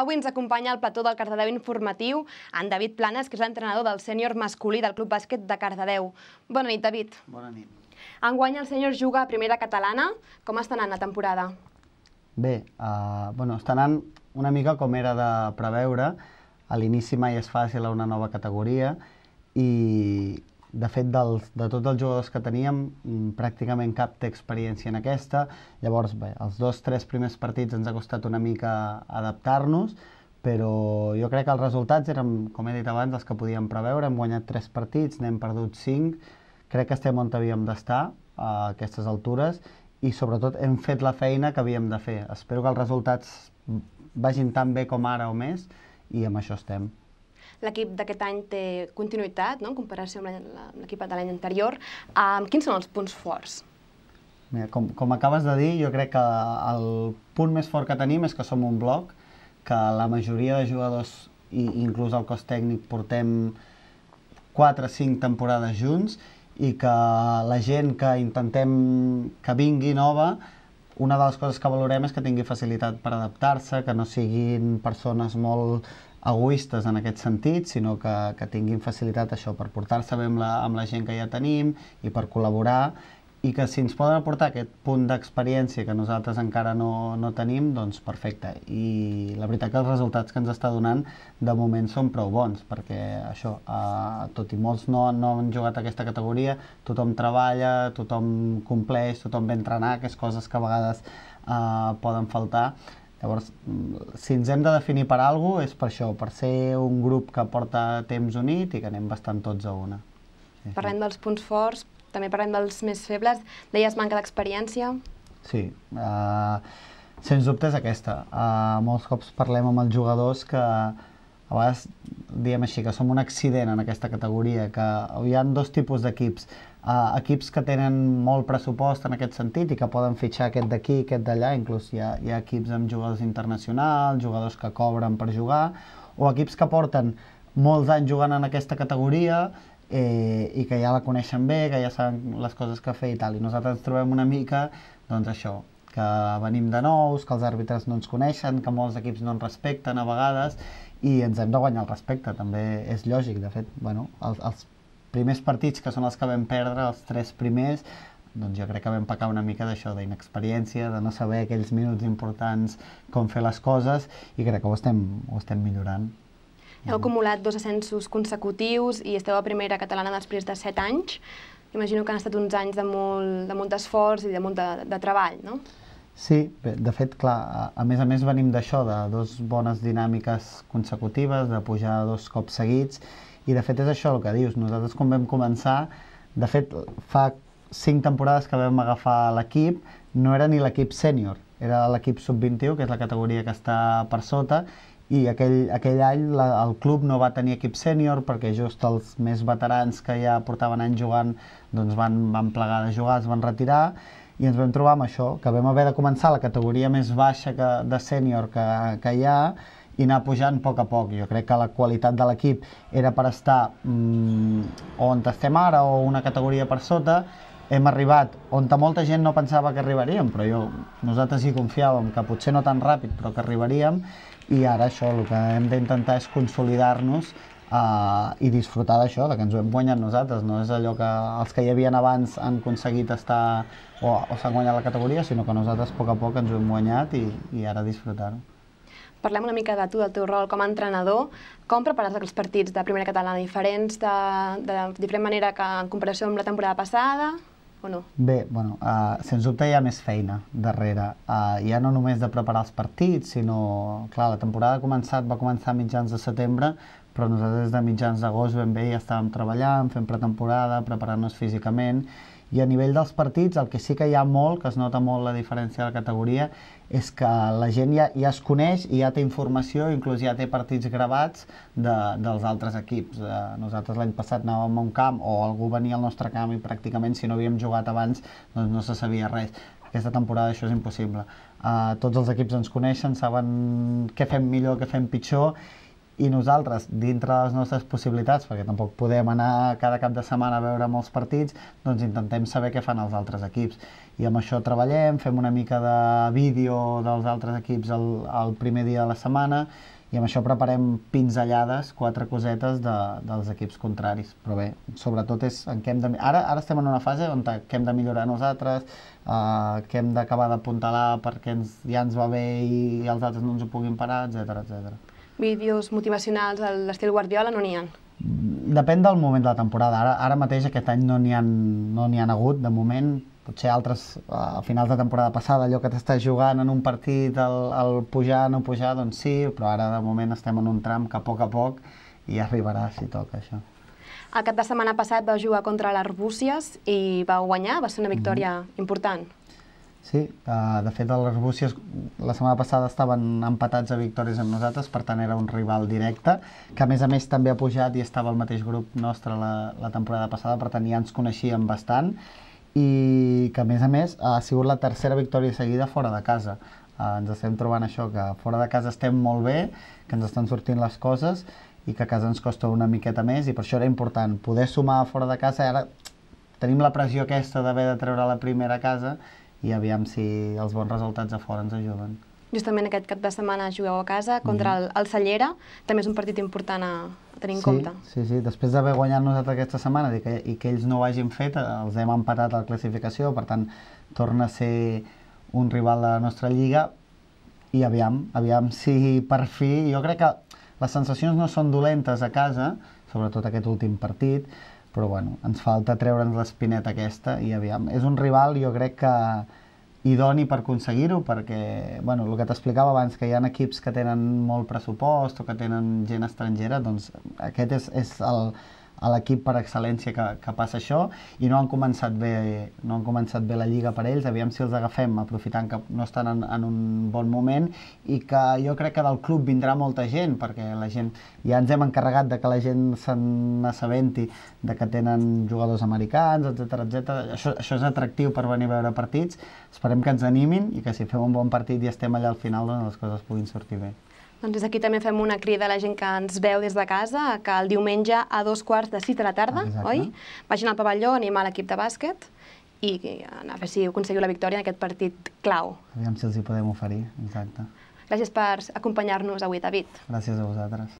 Avui ens acompanya el plató del Cardedeu Informatiu en David Planes, que és l'entrenador del sènior masculí del Club Bàsquet de Cardedeu. Bona nit, David. Bona nit. Enguany el sènior juga a Primera Catalana. Com està anant la temporada? Bé, uh, bueno, està anant una mica com era de preveure. A l'inici mai és fàcil a una nova categoria i, de fet, dels, de tots els jugadors que teníem, mm, pràcticament cap té experiència en aquesta. Llavors, bé, els dos, tres primers partits ens ha costat una mica adaptar-nos, però jo crec que els resultats eren, com he dit abans, els que podíem preveure. Hem guanyat tres partits, n'hem perdut cinc. Crec que estem on havíem d'estar, a aquestes altures, i sobretot hem fet la feina que havíem de fer. Espero que els resultats vagin tan bé com ara o més, i amb això estem. L'equip d'aquest any té continuïtat, no?, en comparació amb l'equip de l'any anterior. Um, quins són els punts forts? Mira, com, com acabes de dir, jo crec que el punt més fort que tenim és que som un bloc, que la majoria de jugadors, i inclús el cos tècnic, portem 4 o 5 temporades junts i que la gent que intentem que vingui nova, una de les coses que valorem és que tingui facilitat per adaptar-se, que no siguin persones molt egoistes en aquest sentit, sinó que, que tinguin facilitat això per portar-se bé amb la, amb la gent que ja tenim i per col·laborar i que si ens poden aportar aquest punt d'experiència que nosaltres encara no, no tenim, doncs perfecte. I la veritat que els resultats que ens està donant de moment són prou bons, perquè això, eh, tot i molts no, no han jugat aquesta categoria, tothom treballa, tothom compleix, tothom ve a entrenar, que és coses que a vegades eh, poden faltar, Llavors, si ens hem de definir per alguna és per això, per ser un grup que porta temps unit i que anem bastant tots a una. Sí, parlem sí. dels punts forts, també parlem dels més febles. Deies manca d'experiència? Sí. Uh, sens dubte és aquesta. Uh, molts cops parlem amb els jugadors que a vegades diem així, que som un accident en aquesta categoria, que hi ha dos tipus d'equips. Uh, equips que tenen molt pressupost en aquest sentit i que poden fitxar aquest d'aquí, aquest d'allà, inclús hi ha, hi ha equips amb jugadors internacionals, jugadors que cobren per jugar, o equips que porten molts anys jugant en aquesta categoria eh, i que ja la coneixen bé, que ja saben les coses que fer i tal. I nosaltres ens trobem una mica, doncs això, que venim de nous, que els àrbitres no ens coneixen, que molts equips no ens respecten a vegades i ens hem de guanyar el respecte, també és lògic, de fet, bueno, els, els primers partits que són els que vam perdre, els tres primers, doncs jo crec que vam pecar una mica d'això, d'inexperiència, de no saber aquells minuts importants com fer les coses i crec que ho estem, ho estem millorant. Heu acumulat dos ascensos consecutius i esteu a primera catalana després de set anys. Imagino que han estat uns anys de, molt, de molt d'esforç i de molt de, de treball, no? Sí, bé, de fet, clar, a, més a més venim d'això, de dos bones dinàmiques consecutives, de pujar dos cops seguits, i de fet és això el que dius, nosaltres quan vam començar, de fet fa cinc temporades que vam agafar l'equip, no era ni l'equip sènior, era l'equip sub-21, que és la categoria que està per sota, i aquell, aquell any la, el club no va tenir equip sènior perquè just els més veterans que ja portaven anys jugant doncs van, van plegar de jugar, es van retirar i ens vam trobar amb això, que vam haver de començar la categoria més baixa que, de sènior que, que hi ha i anar pujant a poc a poc. Jo crec que la qualitat de l'equip era per estar mm, on estem ara o una categoria per sota, hem arribat on molta gent no pensava que arribaríem, però jo, nosaltres hi confiàvem, que potser no tan ràpid, però que arribaríem, i ara això, el que hem d'intentar és consolidar-nos uh, i disfrutar d'això, de que ens ho hem guanyat nosaltres, no és allò que els que hi havien abans han aconseguit estar o, o s'han guanyat la categoria, sinó que nosaltres a poc a poc ens ho hem guanyat i, i ara disfrutar-ho. Parlem una mica de tu, del teu rol com a entrenador. Com prepares els partits de Primera Catalana diferents, de, de diferent manera que en comparació amb la temporada passada? o no? Bé, bueno, uh, sens dubte hi ha més feina darrere. Uh, ja no només de preparar els partits, sinó... Clar, la temporada ha començat, va començar a mitjans de setembre, però nosaltres des de mitjans d'agost ben bé ja estàvem treballant, fent pretemporada, preparant-nos físicament, i a nivell dels partits, el que sí que hi ha molt, que es nota molt la diferència de la categoria, és que la gent ja, ja es coneix i ja té informació, inclús ja té partits gravats de, dels altres equips. Eh, nosaltres l'any passat anàvem a un camp o algú venia al nostre camp i pràcticament si no havíem jugat abans doncs no se sabia res. Aquesta temporada això és impossible. Eh, tots els equips ens coneixen, saben què fem millor, què fem pitjor i nosaltres, dintre de les nostres possibilitats, perquè tampoc podem anar cada cap de setmana a veure molts partits, doncs intentem saber què fan els altres equips. I amb això treballem, fem una mica de vídeo dels altres equips el, el primer dia de la setmana, i amb això preparem pinzellades, quatre cosetes de, dels equips contraris. Però bé, sobretot és en què hem de... Ara, ara estem en una fase on què hem de millorar nosaltres, eh, què hem d'acabar d'apuntalar perquè ens, ja ens va bé i, i els altres no ens ho puguin parar, etc etc vídeos motivacionals a l'estil Guardiola no n'hi ha? Depèn del moment de la temporada. Ara, ara mateix aquest any no n'hi ha, no ha hagut, de moment potser altres eh, a finals de temporada passada, allò que t'està jugant en un partit, el, el pujar, no pujar, doncs sí, però ara de moment estem en un tram que a poc a poc i arribarà si toca això. El cap de setmana passat va jugar contra les Arbúcies i va guanyar, va ser una victòria mm -hmm. important. Sí, uh, de fet les Rússies la setmana passada estaven empatats a victòries amb nosaltres, per tant era un rival directe, que a més a més també ha pujat i estava al mateix grup nostre la, la temporada passada, per tant ja ens coneixíem bastant, i que a més a més ha sigut la tercera victòria seguida fora de casa. Uh, ens estem trobant això, que fora de casa estem molt bé, que ens estan sortint les coses, i que a casa ens costa una miqueta més, i per això era important poder sumar fora de casa, ara tenim la pressió aquesta d'haver de treure la primera casa, i aviam si els bons resultats a fora ens ajuden. Justament aquest cap de setmana jugueu a casa contra mm -hmm. el, el Cellera, també és un partit important a tenir en sí, compte. Sí, sí, després d'haver guanyat nosaltres aquesta setmana i que, i que ells no ho hagin fet, eh, els hem empatat a la classificació, per tant, torna a ser un rival de la nostra lliga i aviam, aviam si per fi... Jo crec que les sensacions no són dolentes a casa, sobretot aquest últim partit, però bueno, ens falta treure'ns l'espineta aquesta i aviam. És un rival, jo crec que idoni per aconseguir-ho, perquè, bueno, el que t'explicava abans, que hi ha equips que tenen molt pressupost o que tenen gent estrangera, doncs aquest és, és el, a l'equip per excel·lència que, que passa això i no han començat bé, no han començat bé la lliga per ells, aviam si els agafem aprofitant que no estan en, en un bon moment i que jo crec que del club vindrà molta gent perquè la gent, ja ens hem encarregat de que la gent se n'assabenti de que tenen jugadors americans, etc etc. Això, això és atractiu per venir a veure partits, esperem que ens animin i que si fem un bon partit i estem allà al final doncs les coses puguin sortir bé. Doncs des d'aquí també fem una crida a la gent que ens veu des de casa, que el diumenge a dos quarts de sis de la tarda, ah, oi? Vagin al pavelló, animar l'equip de bàsquet i a veure si aconseguiu la victòria en aquest partit clau. Aviam si els hi podem oferir, exacte. Gràcies per acompanyar-nos avui, David. Gràcies a vosaltres.